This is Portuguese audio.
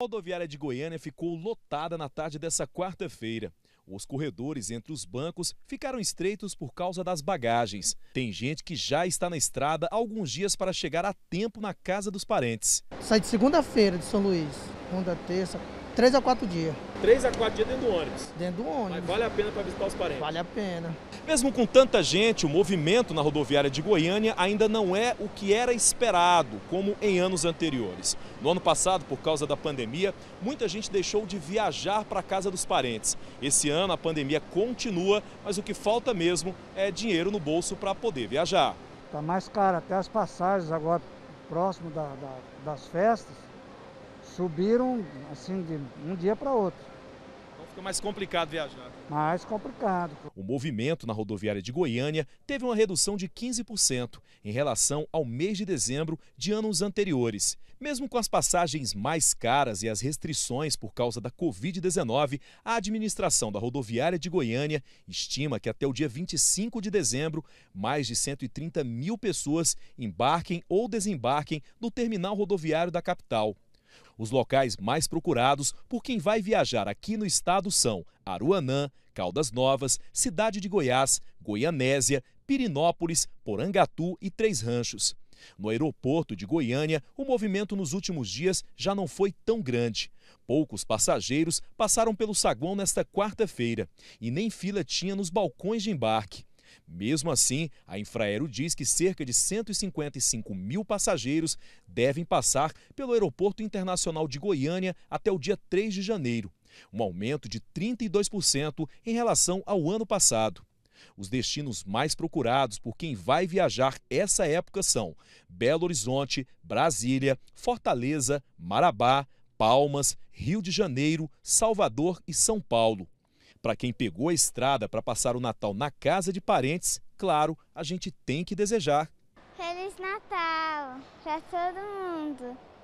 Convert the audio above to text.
A rodoviária de Goiânia ficou lotada na tarde dessa quarta-feira. Os corredores entre os bancos ficaram estreitos por causa das bagagens. Tem gente que já está na estrada há alguns dias para chegar a tempo na casa dos parentes. Sai de segunda-feira de São Luís, segunda, terça, Três a quatro dias. Três a quatro dias dentro do ônibus? Dentro do ônibus. Mas vale a pena para visitar os parentes? Vale a pena. Mesmo com tanta gente, o movimento na rodoviária de Goiânia ainda não é o que era esperado, como em anos anteriores. No ano passado, por causa da pandemia, muita gente deixou de viajar para a casa dos parentes. Esse ano a pandemia continua, mas o que falta mesmo é dinheiro no bolso para poder viajar. Está mais caro até as passagens agora próximo da, da, das festas Subiram assim de um dia para outro. Então fica mais complicado viajar. Mais complicado. O movimento na rodoviária de Goiânia teve uma redução de 15% em relação ao mês de dezembro de anos anteriores. Mesmo com as passagens mais caras e as restrições por causa da Covid-19, a administração da rodoviária de Goiânia estima que até o dia 25 de dezembro, mais de 130 mil pessoas embarquem ou desembarquem no terminal rodoviário da capital. Os locais mais procurados por quem vai viajar aqui no estado são Aruanã, Caldas Novas, Cidade de Goiás, Goianésia, Pirinópolis, Porangatu e Três Ranchos. No aeroporto de Goiânia, o movimento nos últimos dias já não foi tão grande. Poucos passageiros passaram pelo saguão nesta quarta-feira e nem fila tinha nos balcões de embarque. Mesmo assim, a Infraero diz que cerca de 155 mil passageiros devem passar pelo Aeroporto Internacional de Goiânia até o dia 3 de janeiro, um aumento de 32% em relação ao ano passado. Os destinos mais procurados por quem vai viajar essa época são Belo Horizonte, Brasília, Fortaleza, Marabá, Palmas, Rio de Janeiro, Salvador e São Paulo. Para quem pegou a estrada para passar o Natal na casa de parentes, claro, a gente tem que desejar. Feliz Natal para todo mundo.